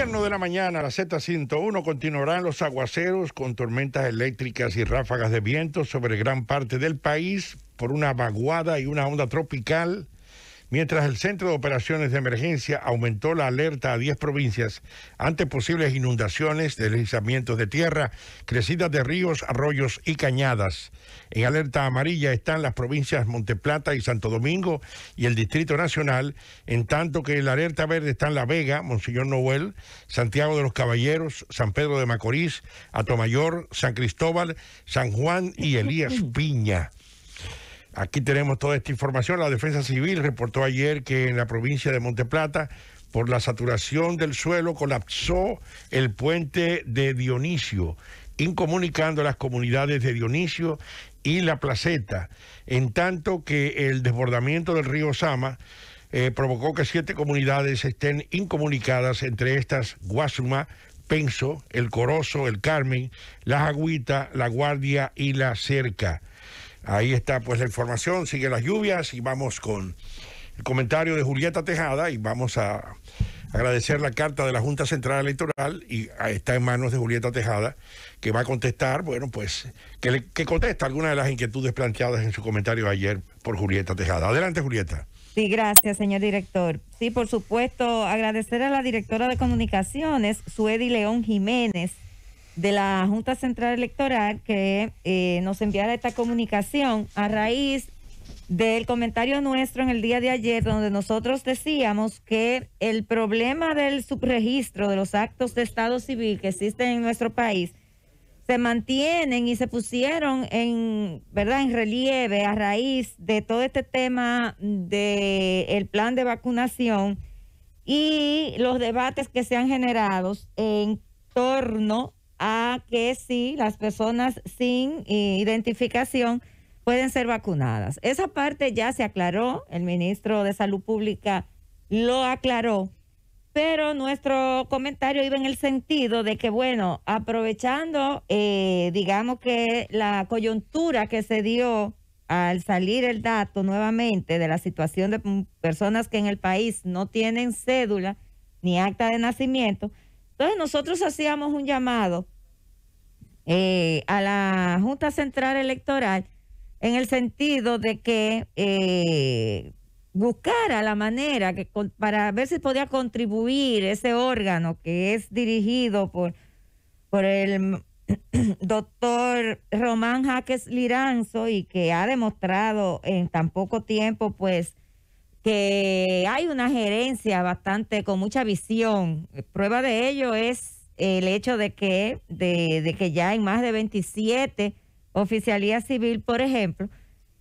gobierno de la mañana, la Z101, continuarán los aguaceros con tormentas eléctricas y ráfagas de viento sobre gran parte del país por una vaguada y una onda tropical Mientras el Centro de Operaciones de Emergencia aumentó la alerta a 10 provincias ante posibles inundaciones, deslizamientos de tierra, crecidas de ríos, arroyos y cañadas. En alerta amarilla están las provincias Monteplata y Santo Domingo y el Distrito Nacional, en tanto que en la alerta verde están La Vega, Monseñor Noel, Santiago de los Caballeros, San Pedro de Macorís, Atomayor, San Cristóbal, San Juan y Elías Piña. Aquí tenemos toda esta información. La Defensa Civil reportó ayer que en la provincia de Monteplata, por la saturación del suelo, colapsó el puente de Dionisio, incomunicando las comunidades de Dionisio y La Placeta, en tanto que el desbordamiento del río Sama eh, provocó que siete comunidades estén incomunicadas, entre estas Guasuma, Penso, El Corozo, El Carmen, Las Agüitas, La Guardia y La Cerca. Ahí está pues la información, sigue las lluvias y vamos con el comentario de Julieta Tejada y vamos a agradecer la carta de la Junta Central Electoral y está en manos de Julieta Tejada que va a contestar, bueno pues que, que contesta alguna de las inquietudes planteadas en su comentario ayer por Julieta Tejada. Adelante Julieta. Sí, gracias, señor director. Sí, por supuesto, agradecer a la directora de comunicaciones, Suedi León Jiménez, de la Junta Central Electoral que eh, nos enviara esta comunicación a raíz del comentario nuestro en el día de ayer, donde nosotros decíamos que el problema del subregistro de los actos de Estado civil que existen en nuestro país se mantienen y se pusieron en, ¿verdad? en relieve a raíz de todo este tema del el plan de vacunación y los debates que se han generado en torno a que sí, las personas sin eh, identificación pueden ser vacunadas. Esa parte ya se aclaró, el ministro de Salud Pública lo aclaró, pero nuestro comentario iba en el sentido de que, bueno, aprovechando, eh, digamos que la coyuntura que se dio al salir el dato nuevamente de la situación de personas que en el país no tienen cédula ni acta de nacimiento, entonces nosotros hacíamos un llamado eh, a la Junta Central Electoral en el sentido de que eh, buscara la manera que, para ver si podía contribuir ese órgano que es dirigido por, por el doctor Román Jaques Liranzo y que ha demostrado en tan poco tiempo pues que hay una gerencia bastante con mucha visión. Prueba de ello es el hecho de que, de, que ya en más de 27 oficialías civil, por ejemplo,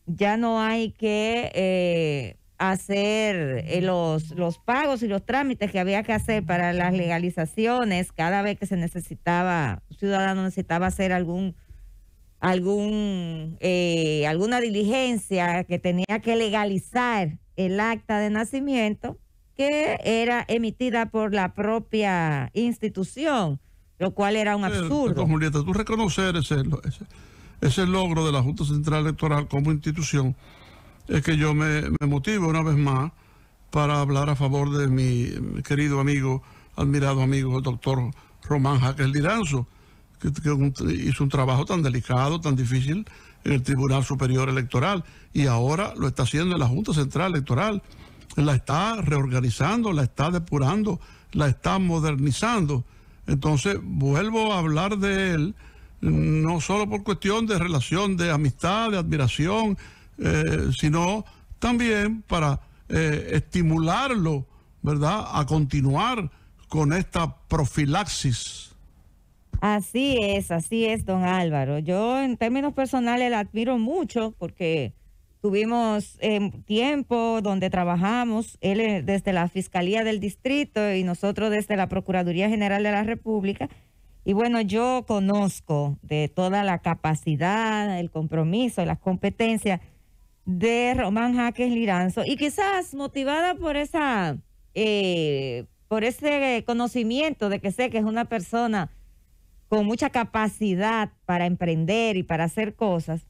ya no hay que eh, hacer eh, los, los pagos y los trámites que había que hacer para las legalizaciones cada vez que se necesitaba, un ciudadano necesitaba hacer algún algún eh, alguna diligencia que tenía que legalizar el acta de nacimiento que era emitida por la propia institución, lo cual era un eh, absurdo. Julieta, tú reconocer ese, ese, logro de la Junta Central Electoral como institución es que yo me, motivo una vez más para hablar a favor de mi querido amigo, admirado amigo, el doctor Román Jaquel Diranzo, que, hizo un trabajo tan delicado, tan difícil, en el Tribunal Superior Electoral y ahora lo está haciendo en la Junta Central Electoral. La está reorganizando, la está depurando, la está modernizando. Entonces, vuelvo a hablar de él, no solo por cuestión de relación, de amistad, de admiración, eh, sino también para eh, estimularlo, ¿verdad?, a continuar con esta profilaxis Así es, así es, don Álvaro. Yo en términos personales la admiro mucho porque tuvimos em, tiempo donde trabajamos, él eh, desde la Fiscalía del Distrito y nosotros desde la Procuraduría General de la República. Y bueno, yo conozco de toda la capacidad, el compromiso, las competencias de Román Jaques Liranzo y quizás motivada por esa, eh, por ese conocimiento de que sé que es una persona con mucha capacidad para emprender y para hacer cosas.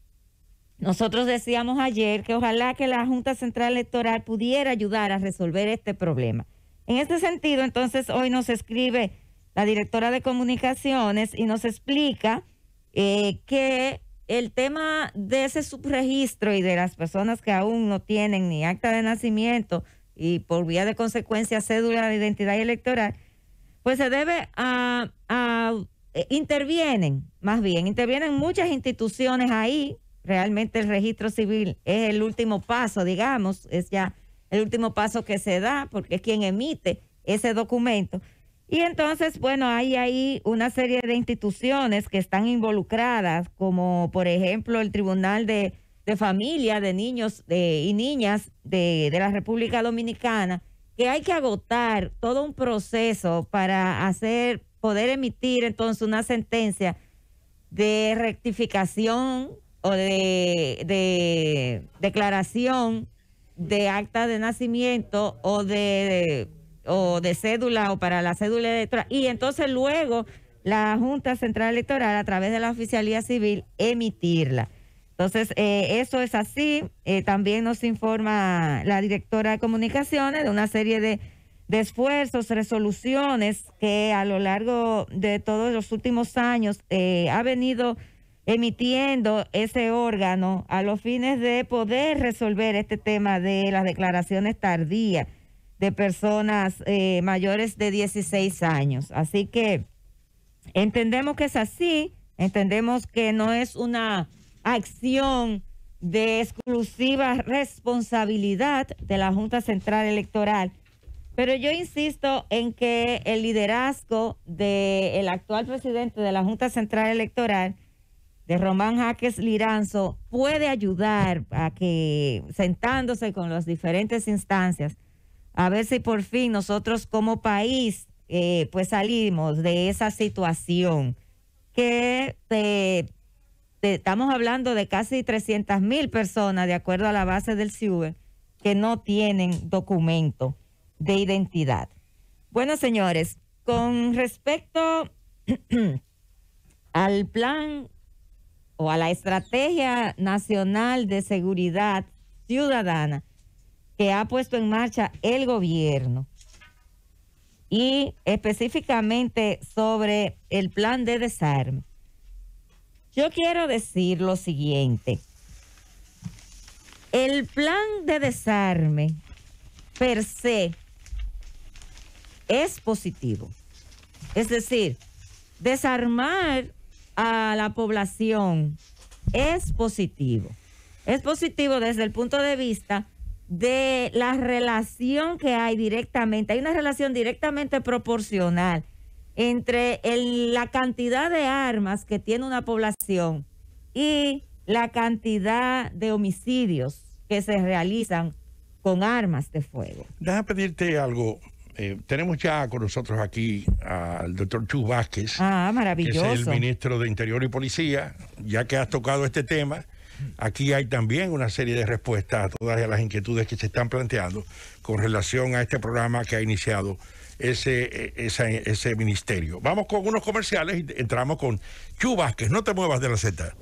Nosotros decíamos ayer que ojalá que la Junta Central Electoral pudiera ayudar a resolver este problema. En este sentido, entonces, hoy nos escribe la directora de comunicaciones y nos explica eh, que el tema de ese subregistro y de las personas que aún no tienen ni acta de nacimiento y por vía de consecuencia cédula de identidad electoral, pues se debe a eh, intervienen, más bien, intervienen muchas instituciones ahí. Realmente el registro civil es el último paso, digamos, es ya el último paso que se da porque es quien emite ese documento. Y entonces, bueno, hay ahí una serie de instituciones que están involucradas, como por ejemplo el Tribunal de, Familia de Niños y Niñas de, de la República Dominicana, que hay que agotar todo un proceso para hacer poder emitir entonces una sentencia de rectificación o de, de declaración de acta de nacimiento o de, o de cédula o para la cédula electoral. Y entonces luego la Junta Central Electoral a través de la Oficialía Civil emitirla. Entonces, eh, eso es así. Eh, también nos informa la directora de comunicaciones de una serie de de esfuerzos, resoluciones que a lo largo de todos los últimos años eh, ha venido emitiendo ese órgano a los fines de poder resolver este tema de las declaraciones tardías de personas eh, mayores de 16 años. Así que entendemos que es así, entendemos que no es una acción de exclusiva responsabilidad de la Junta Central Electoral, pero yo insisto en que el liderazgo del actual presidente de la Junta Central Electoral, de Román Jaques Liranzo, puede ayudar a que, sentándose con las diferentes instancias, a ver si por fin nosotros como país eh, pues salimos de esa situación que estamos hablando de casi 300 mil personas, de acuerdo a la base del CIUE, que no tienen documento de identidad. Bueno, señores, con respecto al plan o a la estrategia nacional de seguridad ciudadana que ha puesto en marcha el gobierno y específicamente sobre el plan de desarme. Yo quiero decir lo siguiente. El plan de desarme per se es positivo. Es decir, desarmar a la población es positivo. Es positivo desde el punto de vista de la relación que hay directamente. Hay una relación directamente proporcional entre la cantidad de armas que tiene una población y la cantidad de homicidios que se realizan con armas de fuego. Déjame pedirte algo, eh, tenemos ya con nosotros aquí al doctor Chu Vázquez. Ah, maravilloso. Que es el ministro de Interior y Policía. Ya que has tocado este tema, aquí hay también una serie de respuestas a todas las inquietudes que se están planteando con relación a este programa que ha iniciado ese, eh, ese, ministerio. Vamos con unos comerciales y entramos con Chu Vázquez. No te muevas de la Z.